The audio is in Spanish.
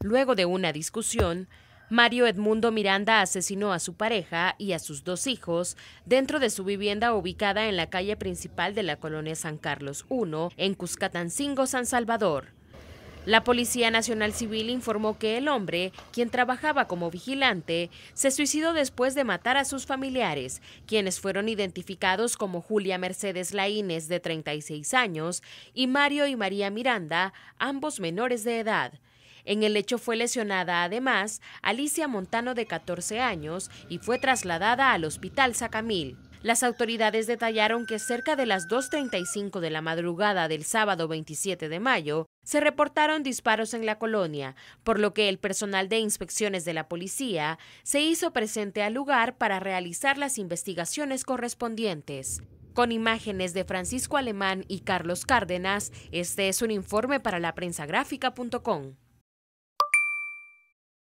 Luego de una discusión, Mario Edmundo Miranda asesinó a su pareja y a sus dos hijos dentro de su vivienda ubicada en la calle principal de la colonia San Carlos I en Cuscatancingo, San Salvador. La Policía Nacional Civil informó que el hombre, quien trabajaba como vigilante, se suicidó después de matar a sus familiares, quienes fueron identificados como Julia Mercedes Laínez, de 36 años, y Mario y María Miranda, ambos menores de edad. En el hecho fue lesionada además Alicia Montano de 14 años y fue trasladada al hospital Sacamil. Las autoridades detallaron que cerca de las 2.35 de la madrugada del sábado 27 de mayo se reportaron disparos en la colonia, por lo que el personal de inspecciones de la policía se hizo presente al lugar para realizar las investigaciones correspondientes. Con imágenes de Francisco Alemán y Carlos Cárdenas, este es un informe para la